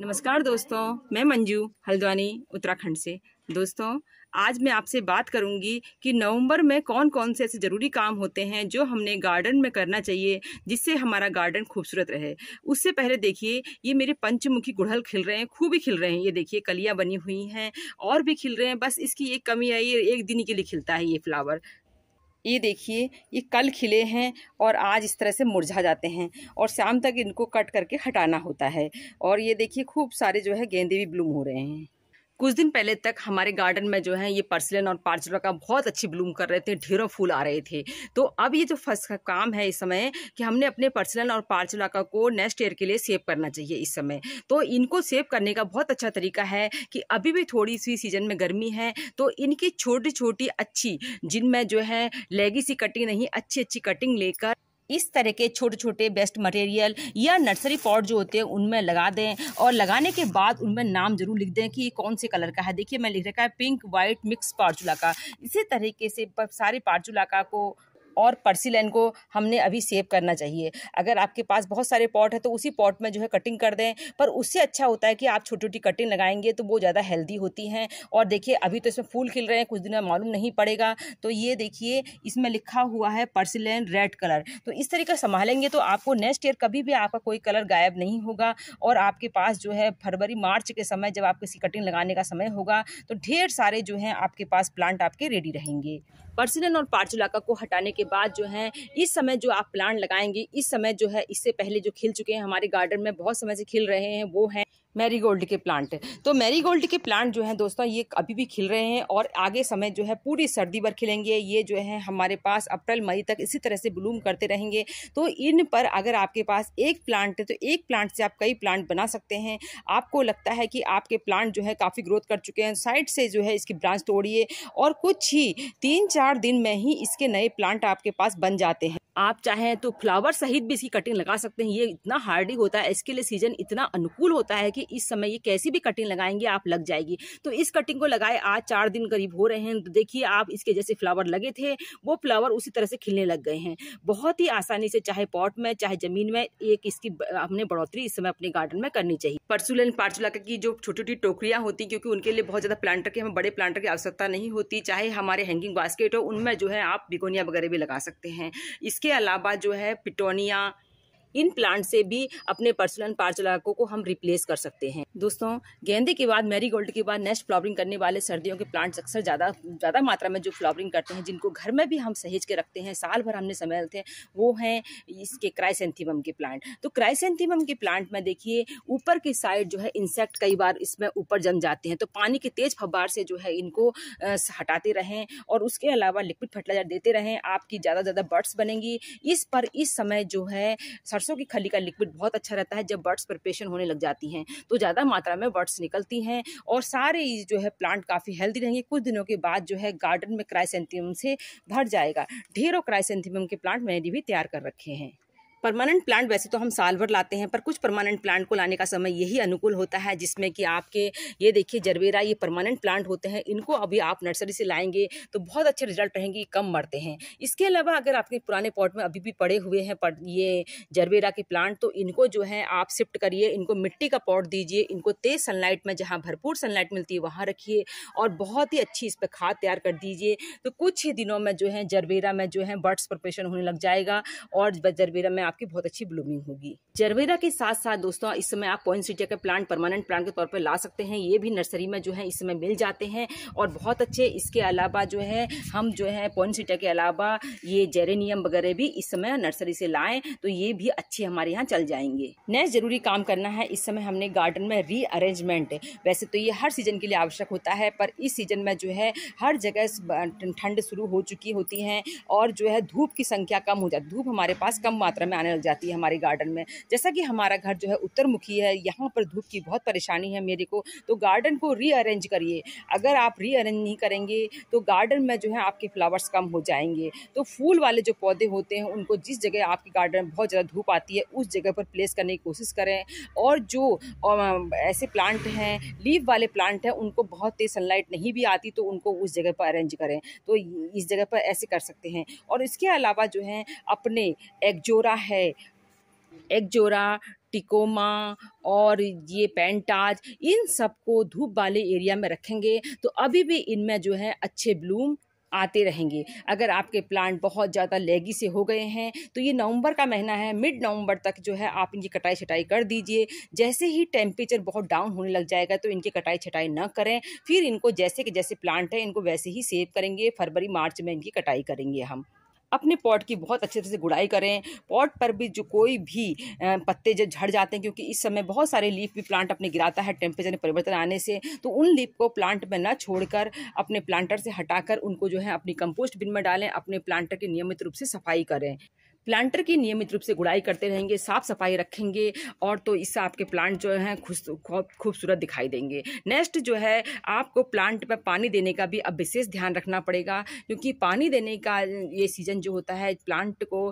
नमस्कार दोस्तों मैं मंजू हल्द्वानी उत्तराखंड से दोस्तों आज मैं आपसे बात करूंगी कि नवंबर में कौन कौन से ऐसे ज़रूरी काम होते हैं जो हमने गार्डन में करना चाहिए जिससे हमारा गार्डन खूबसूरत रहे उससे पहले देखिए ये मेरे पंचमुखी गुड़हल खिल रहे हैं खूब ही खिल रहे हैं ये देखिए कलियाँ बनी हुई हैं और भी खिल रहे हैं बस इसकी एक कमी आई एक दिन के लिए खिलता है ये फ्लावर ये देखिए ये कल खिले हैं और आज इस तरह से मुरझा जाते हैं और शाम तक इनको कट करके हटाना होता है और ये देखिए खूब सारे जो है गेंदे भी ब्लूम हो रहे हैं कुछ दिन पहले तक हमारे गार्डन में जो है ये पर्सलन और पार्जला का बहुत अच्छी ब्लूम कर रहे थे ढेरों फूल आ रहे थे तो अब ये जो फर्स्ट का काम है इस समय कि हमने अपने पर्सलन और पार्जला का को नेक्स्ट ईयर के लिए सेव करना चाहिए इस समय तो इनको सेव करने का बहुत अच्छा तरीका है कि अभी भी थोड़ी सी सीजन में गर्मी है तो इनकी छोटी छोटी अच्छी जिनमें जो है लेगी सी कटिंग नहीं अच्छी अच्छी कटिंग लेकर इस तरह के छोटे छोटे बेस्ट मटेरियल या नर्सरी पॉट जो होते हैं उनमें लगा दें और लगाने के बाद उनमें नाम जरूर लिख दें कि ये कौन से कलर का है देखिए मैं लिख रखा है पिंक वाइट मिक्स पार्चुला का इसी तरीके से सारे पार्चुला का को और पर्सी लाइन को हमने अभी सेव करना चाहिए अगर आपके पास बहुत सारे पॉट है तो उसी पॉट में जो है कटिंग कर दें पर उससे अच्छा होता है कि आप छोटी छोटी कटिंग लगाएंगे तो वो ज़्यादा हेल्दी होती हैं और देखिए अभी तो इसमें फूल खिल रहे हैं कुछ दिन में मालूम नहीं पड़ेगा तो ये देखिए इसमें लिखा हुआ है पर्सिलेन रेड कलर तो इस तरीके संभालेंगे तो आपको नेक्स्ट ईयर कभी भी आपका कोई कलर गायब नहीं होगा और आपके पास जो है फरवरी मार्च के समय जब आप किसी कटिंग लगाने का समय होगा तो ढेर सारे जो हैं आपके पास प्लांट आपके रेडी रहेंगे पर्सिलन और पार्चुलाका को हटाने के बाद जो है इस समय जो आप प्लांट लगाएंगे इस समय जो है इससे पहले जो खिल चुके हैं हमारे गार्डन में बहुत समय से खिल रहे हैं वो हैं मैरीगोल्ड के प्लांट तो मैरीगोल्ड के प्लांट जो हैं दोस्तों ये अभी भी खिल रहे हैं और आगे समय जो है पूरी सर्दी भर खिलेंगे ये जो है हमारे पास अप्रैल मई तक इसी तरह से ब्लूम करते रहेंगे तो इन पर अगर आपके पास एक प्लांट है तो एक प्लांट से आप कई प्लांट बना सकते हैं आपको लगता है कि आपके प्लांट जो है काफ़ी ग्रोथ कर चुके हैं साइड से जो है इसकी ब्रांच तोड़िए और कुछ ही तीन चार दिन में ही इसके नए प्लांट आपके पास बन जाते हैं आप चाहें तो फ्लावर सहित भी इसकी कटिंग लगा सकते हैं ये इतना हार्डी होता है इसके लिए सीजन इतना अनुकूल होता है कि लेकिन इस समय ये कैसी भी कटिंग लगाएंगे आप लग जाएगी तो इस कटिंग को लगाए आज चार दिन करीब हो रहे हैं तो देखिए आप इसके जैसे फ्लावर लगे थे वो फ्लावर उसी तरह से खिलने लग गए हैं बहुत ही आसानी से चाहे पॉट में चाहे जमीन में एक इसकी हमने बढ़ोतरी इस समय अपने गार्डन में करनी चाहिए एंड पार्चुला की जो छोटी छोटी टोकरियाँ होती क्योंकि उनके लिए बहुत ज़्यादा प्लांटर की हमें बड़े प्लांटर की आवश्यकता नहीं होती चाहे हमारे हैंगिंग बास्केट हो उनमें जो है आप बिगोनिया वगैरह भी लगा सकते हैं इसके अलावा जो है पिटोनिया इन प्लांट से भी अपने पर्सनल पार्चलाकों को हम रिप्लेस कर सकते हैं दोस्तों गेंदे के बाद गोल्ड के बाद नेक्स्ट फ्लावरिंग करने वाले सर्दियों के प्लांट्स अक्सर ज़्यादा ज़्यादा मात्रा में जो फ्लावरिंग करते हैं जिनको घर में भी हम सहेज के रखते हैं साल भर हमने समय लेते हैं वो हैं इसके क्राइसेंथीमम के प्लांट तो क्राइसेंथीमम के प्लांट में देखिए ऊपर की साइड जो है इंसेक्ट कई बार इसमें ऊपर जम जाते हैं तो पानी के तेज फब्बार से जो है इनको हटाते रहें और उसके अलावा लिक्विड फर्टिलाइजर देते रहें आपकी ज़्यादा ज़्यादा बर्ड्स बनेंगी इस पर इस समय जो है सरसों की खली का लिक्विड बहुत अच्छा रहता है जब बर्ड्स प्रिपरेशन होने लग जाती हैं तो ज़्यादा मात्रा में बर्ड्स निकलती हैं और सारे जो है प्लांट काफ़ी हेल्दी रहेंगे कुछ दिनों के बाद जो है गार्डन में क्राइसेंथियम से भर जाएगा ढेरों क्राइसेंथियम के प्लांट मैंने भी तैयार कर रखे हैं परमानेंट प्लांट वैसे तो हम साल भर लाते हैं पर कुछ परमानेंट प्लांट को लाने का समय यही अनुकूल होता है जिसमें कि आपके ये देखिए जरबेरा ये परमानेंट प्लांट होते हैं इनको अभी आप नर्सरी से लाएंगे तो बहुत अच्छे रिजल्ट रहेंगे कम मरते हैं इसके अलावा अगर आपके पुराने पॉट में अभी भी पड़े हुए हैं पर ये जरबेरा के प्लांट तो इनको जो है आप शिफ्ट करिए इनको मिट्टी का पॉट दीजिए इनको तेज़ सनलाइट में जहाँ भरपूर सनलाइट मिलती है वहाँ रखिए और बहुत ही अच्छी इस पर खाद तैयार कर दीजिए तो कुछ ही दिनों में जो है जरबेरा में जो है बर्ड्स प्रपेशन होने लग जाएगा और जरबेरा में आप आपकी बहुत अच्छी ब्लूमिंग होगी जरबेरा के साथ साथ दोस्तों इस समय आप पॉइंट सीटिया के प्लांट परमानेंट प्लांट के तौर पर ला सकते हैं ये भी नर्सरी में जो है इस समय मिल जाते हैं और बहुत अच्छे इसके अलावा जो है हम जो है पॉइंट सीटिया के अलावा ये जेरेनियम वगैरह भी इस समय नर्सरी से लाएं तो ये भी अच्छे हमारे यहाँ चल जाएंगे नेक्स्ट जरूरी काम करना है इस समय हमने गार्डन में रीअरेंजमेंट वैसे तो ये हर सीजन के लिए आवश्यक होता है पर इस सीजन में जो है हर जगह ठंड शुरू हो चुकी होती है और जो है धूप की संख्या कम हो जाती धूप हमारे पास कम मात्रा में लगाने लग जाती है हमारे गार्डन में जैसा कि हमारा घर जो है उत्तरमुखी है यहाँ पर धूप की बहुत परेशानी है मेरे को तो गार्डन को रीअरेंज करिए अगर आप रीअरेंज नहीं करेंगे तो गार्डन में जो है आपके फ्लावर्स कम हो जाएंगे तो फूल वाले जो पौधे होते हैं उनको जिस जगह आपके गार्डन में बहुत ज़्यादा धूप आती है उस जगह पर प्लेस करने की कोशिश करें और जो ऐसे प्लांट हैं लीव वाले प्लांट हैं उनको बहुत तेज़ सनलाइट नहीं भी आती तो उनको उस जगह पर अरेंज करें तो इस जगह पर ऐसे कर सकते हैं और इसके अलावा जो है अपने एक्जोरा है है एक्जोरा टिकोमा और ये पेंटाज इन सबको धूप वाले एरिया में रखेंगे तो अभी भी इनमें जो है अच्छे ब्लूम आते रहेंगे अगर आपके प्लांट बहुत ज़्यादा लेगी से हो गए हैं तो ये नवंबर का महीना है मिड नवंबर तक जो है आप इनकी कटाई छटाई कर दीजिए जैसे ही टेम्परेचर बहुत डाउन होने लग जाएगा तो इनकी कटाई छटाई ना करें फिर इनको जैसे कि जैसे प्लांट है इनको वैसे ही सेव करेंगे फरवरी मार्च में इनकी कटाई करेंगे हम अपने पॉट की बहुत अच्छे तरह से गुड़ाई करें पॉट पर भी जो कोई भी पत्ते जो झड़ जाते हैं क्योंकि इस समय बहुत सारे लीफ भी प्लांट अपने गिराता है टेम्परेचर में परिवर्तन आने से तो उन लीफ को प्लांट में न छोड़कर अपने प्लांटर से हटाकर उनको जो है अपनी कंपोस्ट बिन में डालें अपने प्लांटर की नियमित रूप से सफाई करें प्लांटर की नियमित रूप से गुड़ाई करते रहेंगे साफ सफाई रखेंगे और तो इससे आपके प्लांट जो हैं खूबसूरत दिखाई देंगे नेक्स्ट जो है आपको प्लांट पर पानी देने का भी अब विशेष ध्यान रखना पड़ेगा क्योंकि पानी देने का ये सीज़न जो होता है प्लांट को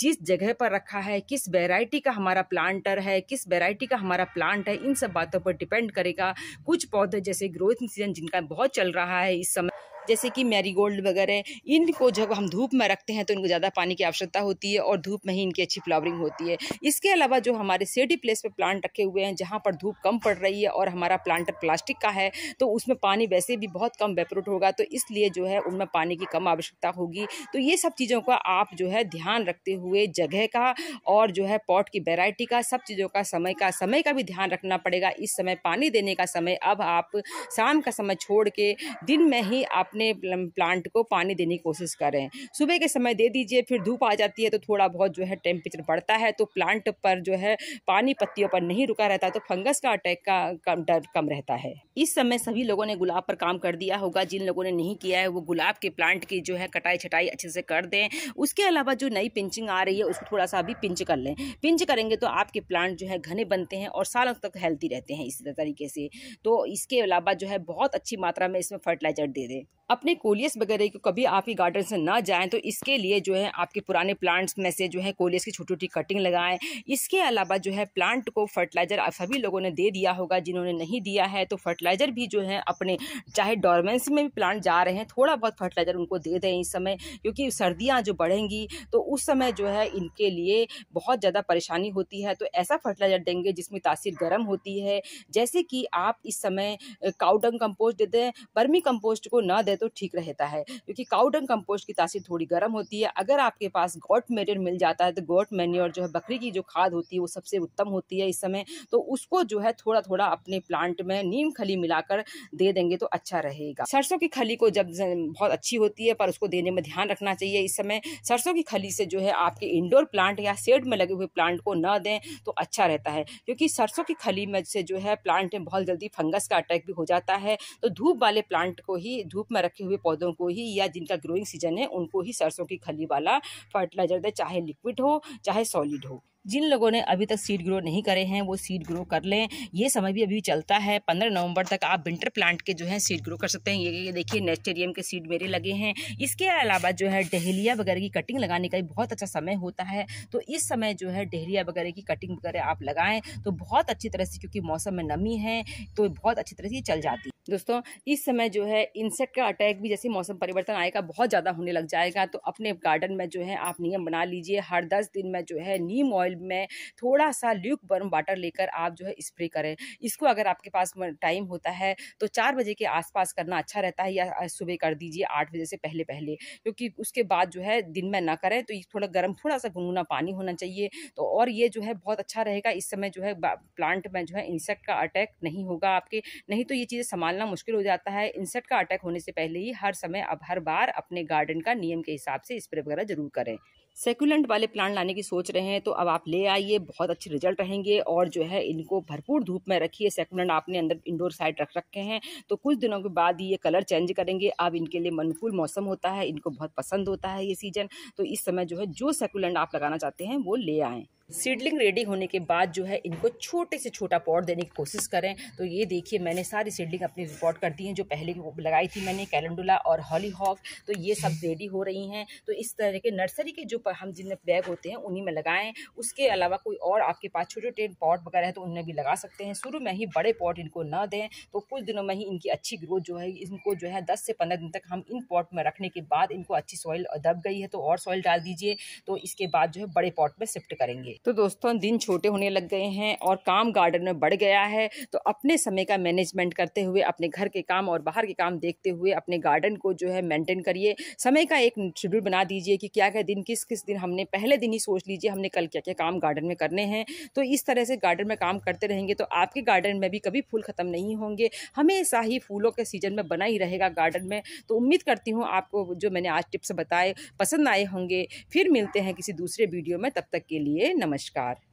जिस जगह पर रखा है किस वेराइटी का हमारा प्लांटर है किस वेराइटी का हमारा प्लांट है इन सब बातों पर डिपेंड करेगा कुछ पौधे जैसे ग्रोथ सीजन जिनका बहुत चल रहा है इस समय जैसे कि मैरीगोल्ड वगैरह इनको जब हम धूप में रखते हैं तो इनको ज़्यादा पानी की आवश्यकता होती है और धूप में ही इनकी अच्छी फ्लावरिंग होती है इसके अलावा जो हमारे सेडी प्लेस पर प्लांट रखे हुए हैं जहाँ पर धूप कम पड़ रही है और हमारा प्लांटर प्लास्टिक का है तो उसमें पानी वैसे भी बहुत कम वेपरूट होगा तो इसलिए जो है उनमें पानी की कम आवश्यकता होगी तो ये सब चीज़ों का आप जो है ध्यान रखते हुए जगह का और जो है पॉट की वेराइटी का सब चीज़ों का समय का समय का भी ध्यान रखना पड़ेगा इस समय पानी देने का समय अब आप शाम का समय छोड़ के दिन में ही आप अपने प्लांट को पानी देने की कोशिश करें सुबह के समय दे दीजिए फिर धूप आ जाती है तो थोड़ा बहुत जो है टेम्परेचर बढ़ता है तो प्लांट पर जो है पानी पत्तियों पर नहीं रुका रहता तो फंगस का अटैक का कम डर कम रहता है इस समय सभी लोगों ने गुलाब पर काम कर दिया होगा जिन लोगों ने नहीं किया है वो गुलाब के प्लांट की जो है कटाई छटाई अच्छे से कर दें उसके अलावा जो नई पिंचिंग आ रही है उसको थोड़ा सा अभी पिंच कर लें पिंच करेंगे तो आपके प्लांट जो है घने बनते हैं और सालों तक हेल्थी रहते हैं इसी तरीके से तो इसके अलावा जो है बहुत अच्छी मात्रा में इसमें फर्टिलाइजर दे दें अपने कोलियस वगैरह को कभी आपकी गार्डन से ना जाएं तो इसके लिए जो है आपके पुराने प्लांट्स में से जो है कोलियस की छोटी छोटी कटिंग लगाएं इसके अलावा जो है प्लांट को फर्टिलाइज़र सभी लोगों ने दे दिया होगा जिन्होंने नहीं दिया है तो फर्टिलाइज़र भी जो है अपने चाहे डॉर्मेंस में भी प्लांट जा रहे हैं थोड़ा बहुत फर्टिलाइज़र उनको दे दें इस समय क्योंकि सर्दियाँ जो बढ़ेंगी तो उस समय जो है इनके लिए बहुत ज़्यादा परेशानी होती है तो ऐसा फर्टिलाइज़र देंगे जिसमें तासीर गर्म होती है जैसे कि आप इस समय काउडंग कंपोस्ट दे दें बर्मी कंपोस्ट को ना दें तो ठीक रहता है क्योंकि काउडंग कंपोस्ट की तासीर थोड़ी गर्म होती है अगर आपके पास गोट मेटेर मिल जाता है तो गोट मैन्योर जो है बकरी की जो खाद होती है वो सबसे उत्तम होती है इस समय तो उसको जो है थोड़ा थोड़ा अपने प्लांट में नीम खली मिलाकर दे देंगे तो अच्छा रहेगा सरसों की खली को जब बहुत अच्छी होती है पर उसको देने में ध्यान रखना चाहिए इस समय सरसों की खली से जो है आपके इंडोर प्लांट या सेड में लगे हुए प्लांट को न दें तो अच्छा रहता है क्योंकि सरसों की खली में से जो है प्लांट में बहुत जल्दी फंगस का अटैक भी हो जाता है तो धूप वाले प्लांट को ही धूप में रखे हुए पौधों को ही या जिनका ग्रोइंग सीजन है उनको ही सरसों की खली वाला फर्टिलाइजर दे चाहे लिक्विड हो चाहे सॉलिड हो जिन लोगों ने अभी तक सीड ग्रो नहीं करे हैं वो सीड ग्रो कर लें ये समय भी अभी चलता है पंद्रह नवंबर तक आप विंटर प्लांट के जो है सीड ग्रो कर सकते हैं ये देखिए नेस्टेरियम के सीड मेरे लगे हैं इसके अलावा जो है डहेलिया वगैरह की कटिंग लगाने का भी बहुत अच्छा समय होता है तो इस समय जो है डहेलिया वगैरह की कटिंग वगैरह आप लगाएं तो बहुत अच्छी तरह से क्योंकि मौसम में नमी है तो बहुत अच्छी तरह से चल जाती है दोस्तों इस समय जो है इंसेक्ट का अटैक भी जैसे मौसम परिवर्तन आएगा बहुत ज़्यादा होने लग जाएगा तो अपने गार्डन में जो है आप नियम बना लीजिए हर दस दिन में जो है नीम ऑयल एम में थोड़ा सा ल्यूक बर्म वाटर लेकर आप जो है स्प्रे करें इसको अगर आपके पास टाइम होता है तो चार बजे के आसपास करना अच्छा रहता है या सुबह कर दीजिए आठ बजे से पहले पहले क्योंकि उसके बाद जो है दिन में ना करें तो थोड़ा गर्म थोड़ा सा गुनगुना पानी होना चाहिए तो और ये जो है बहुत अच्छा रहेगा इस समय जो है प्लांट में जो है इंसेक्ट का अटैक नहीं होगा आपके नहीं तो ये चीज़ें संभालना मुश्किल हो जाता है इंसेक्ट का अटैक होने से पहले ही हर समय अब हर बार अपने गार्डन का नियम के हिसाब से स्प्रे वगैरह जरूर करें सेकुलेंट वाले प्लांट लाने की सोच रहे हैं तो अब आप ले आइए बहुत अच्छे रिजल्ट रहेंगे और जो है इनको भरपूर धूप में रखिए सेकुलेंट आपने अंदर इंडोर साइड रख रखे हैं तो कुछ दिनों के बाद ये कलर चेंज करेंगे अब इनके लिए मनुकूल मौसम होता है इनको बहुत पसंद होता है ये सीजन तो इस समय जो है जो सेकुलेंट आप लगाना चाहते हैं वो ले आएँ सीडलिंग रेडी होने के बाद जो है इनको छोटे से छोटा पॉट देने की कोशिश करें तो ये देखिए मैंने सारी सीडलिंग अपनी रिपोर्ट कर दी हैं जो पहले लगाई थी मैंने कैलेंडुला और हॉली हॉक तो ये सब रेडी हो रही हैं तो इस तरह के नर्सरी के जो हम जिन बैग होते हैं उन्हीं में लगाएं उसके अलावा कोई और आपके पास छोटे छोटे पॉट वगैरह है तो उनमें भी लगा सकते हैं शुरू में ही बड़े पॉट इनको न दें तो कुछ दिनों में ही इनकी अच्छी ग्रोथ जो है इनको जो है दस से पंद्रह दिन तक हम इन पॉट में रखने के बाद इनको अच्छी सॉइल दब गई है तो और सॉइल डाल दीजिए तो इसके बाद जो है बड़े पॉट में शिफ्ट करेंगे रहे तो दोस्तों दिन छोटे होने लग गए हैं और काम गार्डन में बढ़ गया है तो अपने समय का मैनेजमेंट करते हुए अपने घर के काम और बाहर के काम देखते हुए अपने गार्डन को जो है मेंटेन करिए समय का एक शेड्यूल बना दीजिए कि क्या क्या दिन किस किस दिन हमने पहले दिन ही सोच लीजिए हमने कल क्या क्या काम गार्डन में करने हैं तो इस तरह से गार्डन में काम करते रहेंगे तो आपके गार्डन में भी कभी फूल ख़त्म नहीं होंगे हमेशा ही फूलों के सीजन में बना ही रहेगा गार्डन में तो उम्मीद करती हूँ आपको जो मैंने आज टिप्स बताए पसंद आए होंगे फिर मिलते हैं किसी दूसरे वीडियो में तब तक के लिए नमस्कार